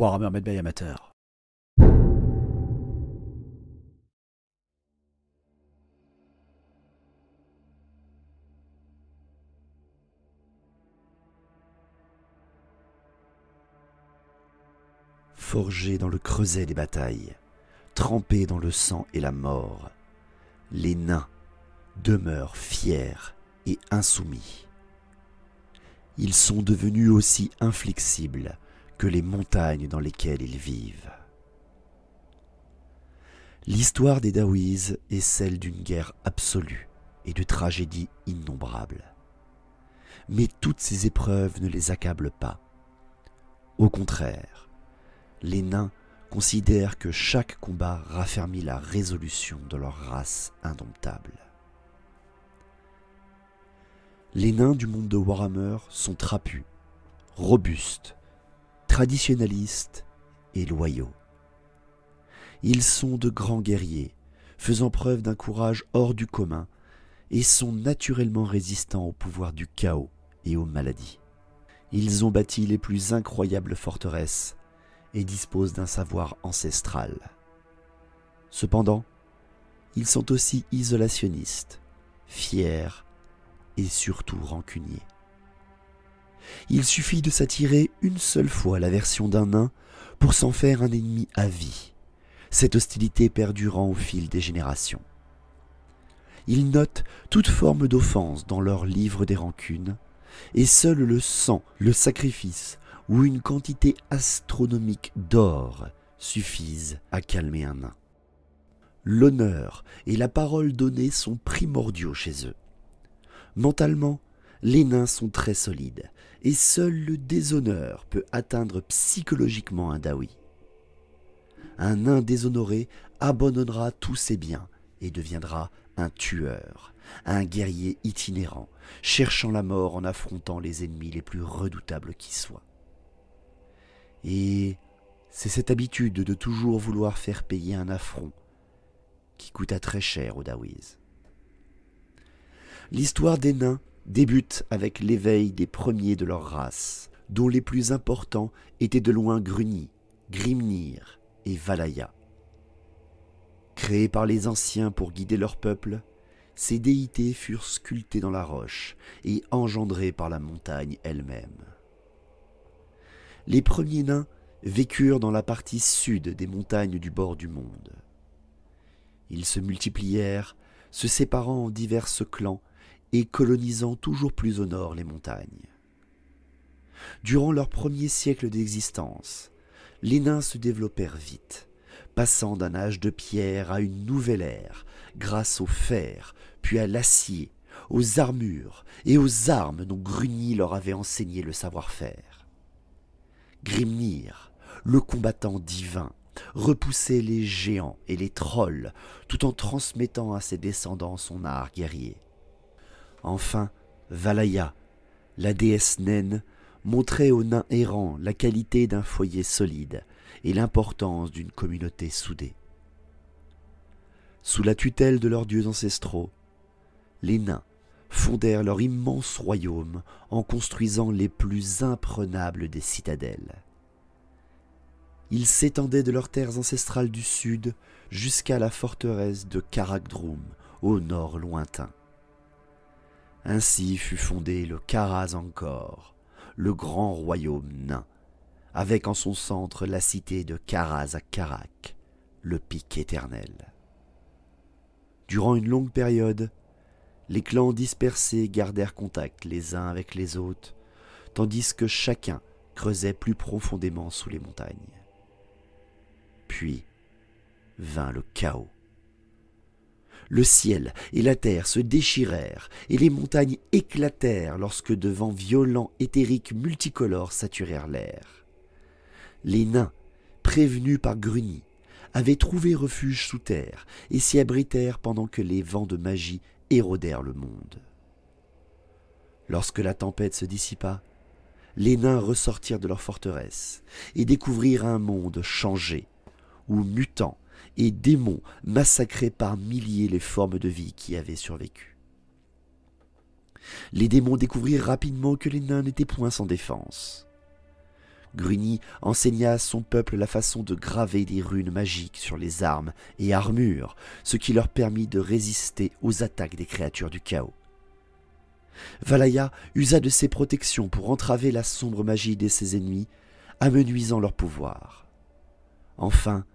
Warhammer Amateur. Forgés dans le creuset des batailles, trempés dans le sang et la mort, les nains demeurent fiers et insoumis. Ils sont devenus aussi inflexibles que les montagnes dans lesquelles ils vivent. L'histoire des Daouises est celle d'une guerre absolue et de tragédies innombrables. Mais toutes ces épreuves ne les accablent pas. Au contraire, les nains considèrent que chaque combat raffermit la résolution de leur race indomptable. Les nains du monde de Warhammer sont trapus, robustes traditionnalistes et loyaux. Ils sont de grands guerriers, faisant preuve d'un courage hors du commun, et sont naturellement résistants au pouvoir du chaos et aux maladies. Ils ont bâti les plus incroyables forteresses et disposent d'un savoir ancestral. Cependant, ils sont aussi isolationnistes, fiers et surtout rancuniers. Il suffit de s'attirer une seule fois la version d'un nain pour s'en faire un ennemi à vie, cette hostilité perdurant au fil des générations. Ils notent toute forme d'offense dans leur livre des rancunes, et seul le sang, le sacrifice ou une quantité astronomique d'or suffisent à calmer un nain. L'honneur et la parole donnée sont primordiaux chez eux. Mentalement, les nains sont très solides et seul le déshonneur peut atteindre psychologiquement un Dawi. Un nain déshonoré abandonnera tous ses biens et deviendra un tueur, un guerrier itinérant, cherchant la mort en affrontant les ennemis les plus redoutables qui soient. Et c'est cette habitude de toujours vouloir faire payer un affront qui coûta très cher aux Dawis. L'histoire des nains débute avec l'éveil des premiers de leur race, dont les plus importants étaient de loin Gruni, Grimnir et Valaya. Créés par les anciens pour guider leur peuple, ces déités furent sculptées dans la roche et engendrées par la montagne elle-même. Les premiers nains vécurent dans la partie sud des montagnes du bord du monde. Ils se multiplièrent, se séparant en diverses clans et colonisant toujours plus au nord les montagnes. Durant leur premier siècle d'existence, les nains se développèrent vite, passant d'un âge de pierre à une nouvelle ère, grâce au fer, puis à l'acier, aux armures et aux armes dont Gruny leur avait enseigné le savoir-faire. Grimnir, le combattant divin, repoussait les géants et les trolls, tout en transmettant à ses descendants son art guerrier. Enfin, Valaya, la déesse naine, montrait aux nains errants la qualité d'un foyer solide et l'importance d'une communauté soudée. Sous la tutelle de leurs dieux ancestraux, les nains fondèrent leur immense royaume en construisant les plus imprenables des citadelles. Ils s'étendaient de leurs terres ancestrales du sud jusqu'à la forteresse de Karakdrum, au nord lointain. Ainsi fut fondé le karaz encore, le grand royaume nain, avec en son centre la cité de Karaz à Karak, le pic éternel. Durant une longue période, les clans dispersés gardèrent contact les uns avec les autres, tandis que chacun creusait plus profondément sous les montagnes. Puis vint le chaos. Le ciel et la terre se déchirèrent, et les montagnes éclatèrent lorsque de vents violents éthériques multicolores saturèrent l'air. Les nains, prévenus par Gruny, avaient trouvé refuge sous terre et s'y abritèrent pendant que les vents de magie érodèrent le monde. Lorsque la tempête se dissipa, les nains ressortirent de leur forteresse et découvrirent un monde changé, ou mutant et démons massacraient par milliers les formes de vie qui avaient survécu. Les démons découvrirent rapidement que les nains n'étaient point sans défense. Gruny enseigna à son peuple la façon de graver des runes magiques sur les armes et armures, ce qui leur permit de résister aux attaques des créatures du chaos. Valaya usa de ses protections pour entraver la sombre magie de ses ennemis, amenuisant leur pouvoir. Enfin,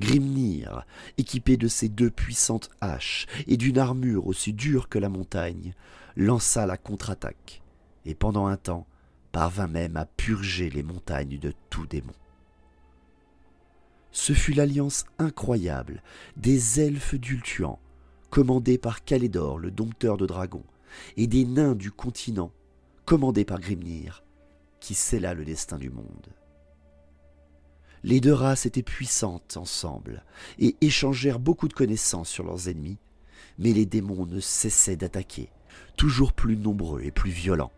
Grimnir, équipé de ses deux puissantes haches et d'une armure aussi dure que la montagne, lança la contre-attaque, et pendant un temps parvint même à purger les montagnes de tout démon. Ce fut l'alliance incroyable des elfes d'Ultuan, commandés par Calédor, le dompteur de dragons, et des nains du continent, commandés par Grimnir, qui scella le destin du monde. Les deux races étaient puissantes ensemble et échangèrent beaucoup de connaissances sur leurs ennemis, mais les démons ne cessaient d'attaquer, toujours plus nombreux et plus violents.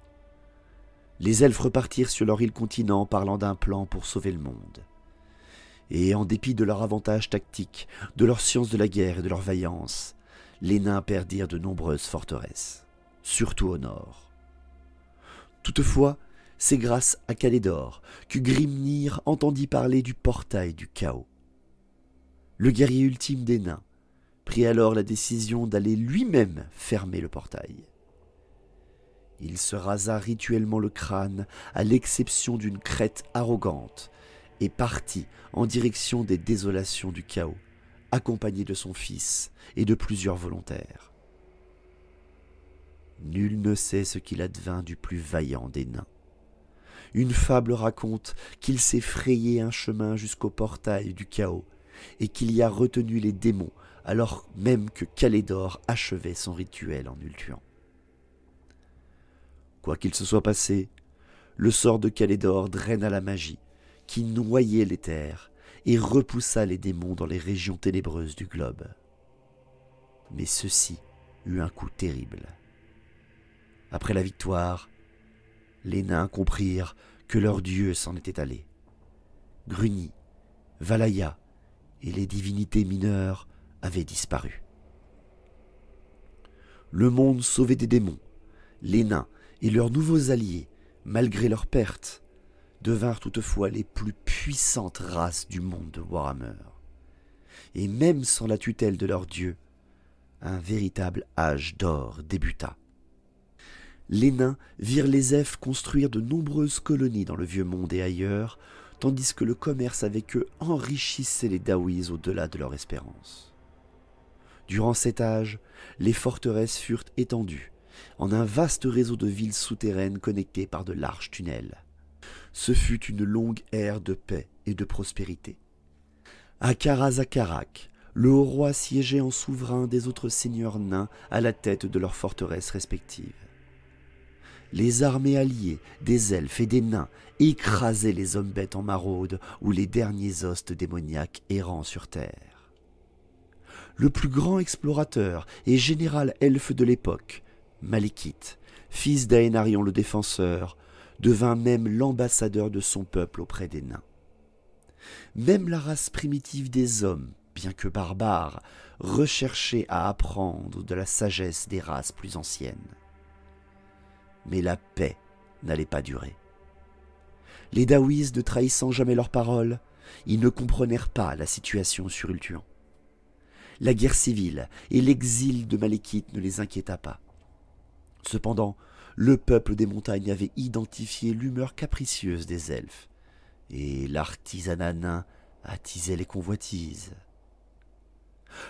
Les elfes repartirent sur leur île continent parlant d'un plan pour sauver le monde. Et en dépit de leur avantage tactique, de leur science de la guerre et de leur vaillance, les nains perdirent de nombreuses forteresses, surtout au nord. Toutefois, c'est grâce à Calédor que Grimnir entendit parler du portail du chaos. Le guerrier ultime des nains prit alors la décision d'aller lui-même fermer le portail. Il se rasa rituellement le crâne, à l'exception d'une crête arrogante, et partit en direction des désolations du chaos, accompagné de son fils et de plusieurs volontaires. Nul ne sait ce qu'il advint du plus vaillant des nains. Une fable raconte qu'il s'est frayé un chemin jusqu'au portail du chaos, et qu'il y a retenu les démons, alors même que Calédor achevait son rituel en ultuant. Quoi qu'il se soit passé, le sort de Calédor draina la magie, qui noyait les terres et repoussa les démons dans les régions ténébreuses du globe. Mais ceci eut un coup terrible. Après la victoire, les nains comprirent que leur dieu s'en était allé. Gruny, Valaya et les divinités mineures avaient disparu. Le monde sauvé des démons, les nains et leurs nouveaux alliés, malgré leurs pertes, devinrent toutefois les plus puissantes races du monde de Warhammer. Et même sans la tutelle de leur dieu, un véritable âge d'or débuta les nains virent les elfes construire de nombreuses colonies dans le vieux monde et ailleurs, tandis que le commerce avec eux enrichissait les Daouis au-delà de leur espérance. Durant cet âge, les forteresses furent étendues, en un vaste réseau de villes souterraines connectées par de larges tunnels. Ce fut une longue ère de paix et de prospérité. À Karazakarak, le haut roi siégeait en souverain des autres seigneurs nains à la tête de leurs forteresses respectives les armées alliées des elfes et des nains écrasaient les hommes bêtes en maraude ou les derniers hostes démoniaques errant sur terre. Le plus grand explorateur et général elfe de l'époque, Malikite, fils d'Aenarion le défenseur, devint même l'ambassadeur de son peuple auprès des nains. Même la race primitive des hommes, bien que barbare, recherchait à apprendre de la sagesse des races plus anciennes mais la paix n'allait pas durer. Les Daouis ne trahissant jamais leurs paroles, ils ne comprenèrent pas la situation sur Ultuan. La guerre civile et l'exil de Malekith ne les inquiéta pas. Cependant, le peuple des montagnes avait identifié l'humeur capricieuse des elfes, et l'artisanat nain attisait les convoitises.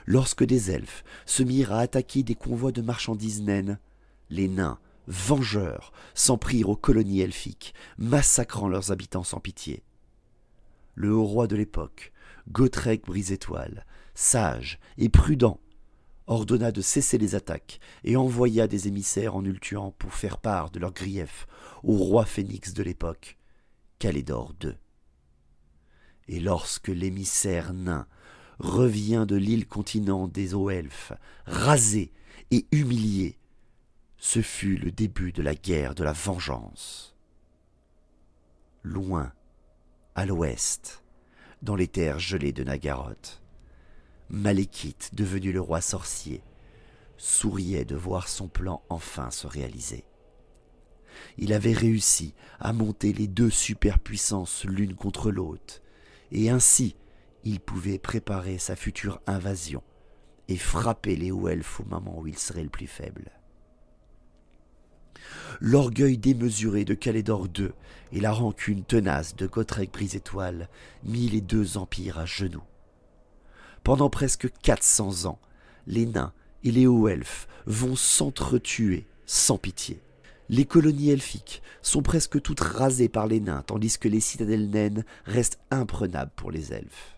Lorsque des elfes se mirent à attaquer des convois de marchandises naines, les nains vengeurs, s'en prirent aux colonies elfiques, massacrant leurs habitants sans pitié. Le haut roi de l'époque, Gotrek étoile sage et prudent, ordonna de cesser les attaques et envoya des émissaires en ultuant pour faire part de leurs griefs au roi phénix de l'époque, Calédor II. Et lorsque l'émissaire nain revient de l'île continent des hauts elfes, rasé et humilié, ce fut le début de la guerre de la vengeance. Loin, à l'ouest, dans les terres gelées de Nagaroth, Malekith, devenu le roi sorcier, souriait de voir son plan enfin se réaliser. Il avait réussi à monter les deux superpuissances l'une contre l'autre, et ainsi il pouvait préparer sa future invasion et frapper les Welfs au moment où il serait le plus faible. L'orgueil démesuré de Calédor II et la rancune tenace de Gotrek Brise-Étoile mit les deux empires à genoux. Pendant presque 400 ans, les nains et les hauts elfes vont s'entretuer sans pitié. Les colonies elfiques sont presque toutes rasées par les nains, tandis que les citadelles naines restent imprenables pour les elfes.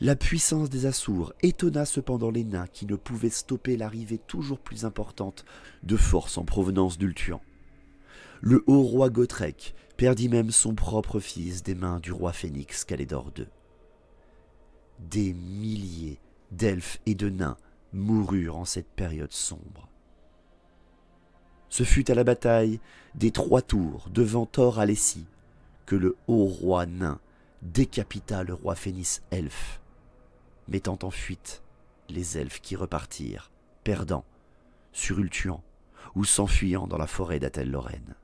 La puissance des Assours étonna cependant les nains qui ne pouvaient stopper l'arrivée toujours plus importante de forces en provenance d'Ultuan. Le haut roi Gotrek perdit même son propre fils des mains du roi Phénix Calédor II. Des milliers d'elfes et de nains moururent en cette période sombre. Ce fut à la bataille des Trois Tours devant Thor Alessi que le haut roi nain décapita le roi Phénis elfe, mettant en fuite les elfes qui repartirent, perdant, surultuant ou s'enfuyant dans la forêt d'Athel-Lorraine.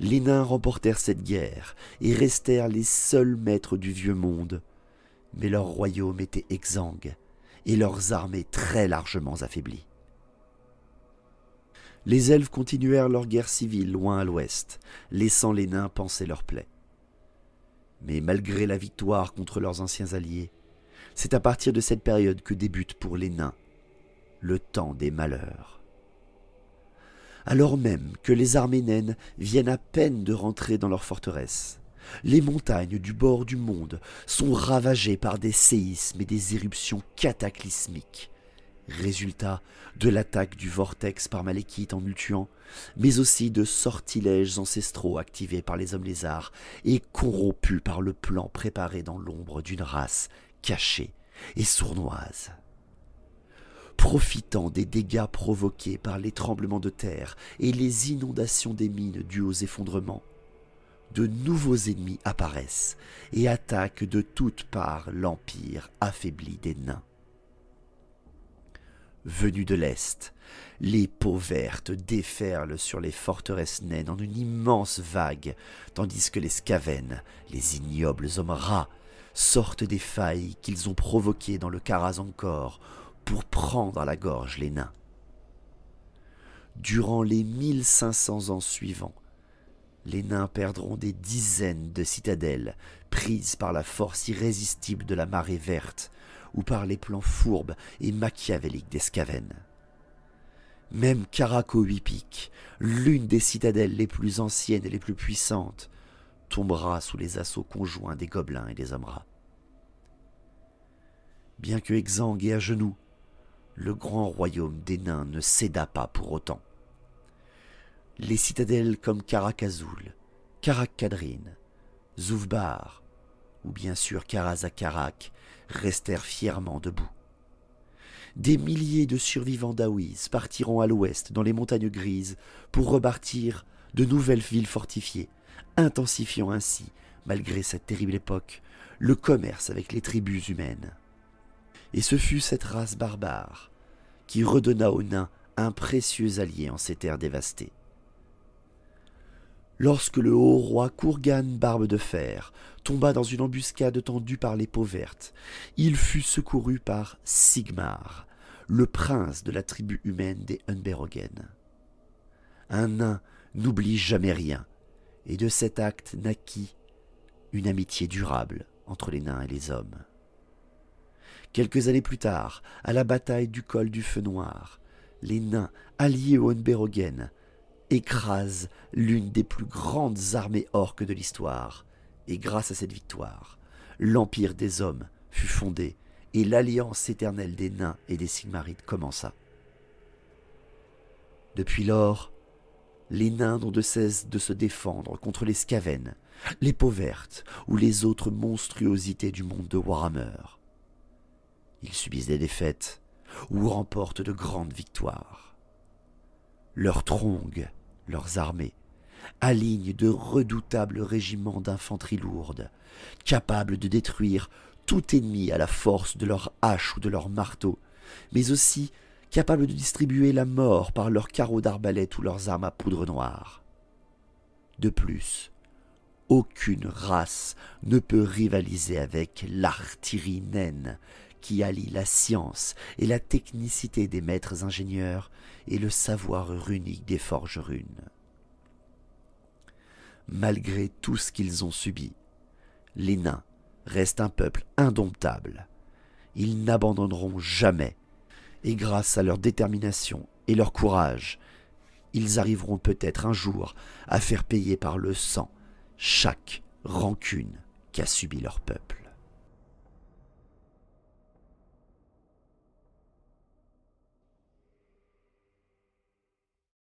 Les nains remportèrent cette guerre et restèrent les seuls maîtres du vieux monde, mais leur royaume était exsangue et leurs armées très largement affaiblies. Les elfes continuèrent leur guerre civile loin à l'ouest, laissant les nains panser leur plaies. Mais malgré la victoire contre leurs anciens alliés, c'est à partir de cette période que débute pour les nains le temps des malheurs. Alors même que les armées viennent à peine de rentrer dans leur forteresse, les montagnes du bord du monde sont ravagées par des séismes et des éruptions cataclysmiques résultat de l'attaque du vortex par Malekith en mutuant, mais aussi de sortilèges ancestraux activés par les hommes lézards et corrompus par le plan préparé dans l'ombre d'une race cachée et sournoise. Profitant des dégâts provoqués par les tremblements de terre et les inondations des mines dues aux effondrements, de nouveaux ennemis apparaissent et attaquent de toutes parts l'empire affaibli des nains venus de l'Est. Les peaux vertes déferlent sur les forteresses naines en une immense vague, tandis que les scavennes, les ignobles hommes rats, sortent des failles qu'ils ont provoquées dans le Caraz encore pour prendre à la gorge les nains. Durant les 1500 ans suivants, les nains perdront des dizaines de citadelles prises par la force irrésistible de la marée verte, ou par les plans fourbes et machiavéliques d'Escaven. Même Caraco huipic l'une des citadelles les plus anciennes et les plus puissantes, tombera sous les assauts conjoints des gobelins et des hommes Bien que exsangue et à genoux, le grand royaume des nains ne céda pas pour autant. Les citadelles comme Caracazoul, Caracadrine, Zouvbar, ou bien sûr Karazakarak, restèrent fièrement debout. Des milliers de survivants d'Aouiz partiront à l'ouest dans les montagnes grises pour rebâtir de nouvelles villes fortifiées, intensifiant ainsi, malgré cette terrible époque, le commerce avec les tribus humaines. Et ce fut cette race barbare qui redonna aux nains un précieux allié en ces terres dévastées lorsque le haut roi Kourgan Barbe de Fer tomba dans une embuscade tendue par les peaux vertes. Il fut secouru par Sigmar, le prince de la tribu humaine des Unberogen. Un nain n'oublie jamais rien, et de cet acte naquit une amitié durable entre les nains et les hommes. Quelques années plus tard, à la bataille du col du Feu Noir, les nains, alliés aux Unberogen, écrase l'une des plus grandes armées orques de l'histoire, et grâce à cette victoire, l'Empire des hommes fut fondé et l'alliance éternelle des nains et des Sigmarides commença. Depuis lors, les nains n'ont de cesse de se défendre contre les scavennes, les peaux vertes ou les autres monstruosités du monde de Warhammer. Ils subissent des défaites ou remportent de grandes victoires. Leur trongue leurs armées, alignent de redoutables régiments d'infanterie lourde, capables de détruire tout ennemi à la force de leur hache ou de leur marteau, mais aussi capables de distribuer la mort par leurs carreaux d'arbalète ou leurs armes à poudre noire. De plus, aucune race ne peut rivaliser avec l'artillerie naine qui allie la science et la technicité des maîtres ingénieurs et le savoir runique des forgerunes. Malgré tout ce qu'ils ont subi, les nains restent un peuple indomptable. Ils n'abandonneront jamais, et grâce à leur détermination et leur courage, ils arriveront peut-être un jour à faire payer par le sang chaque rancune qu'a subi leur peuple.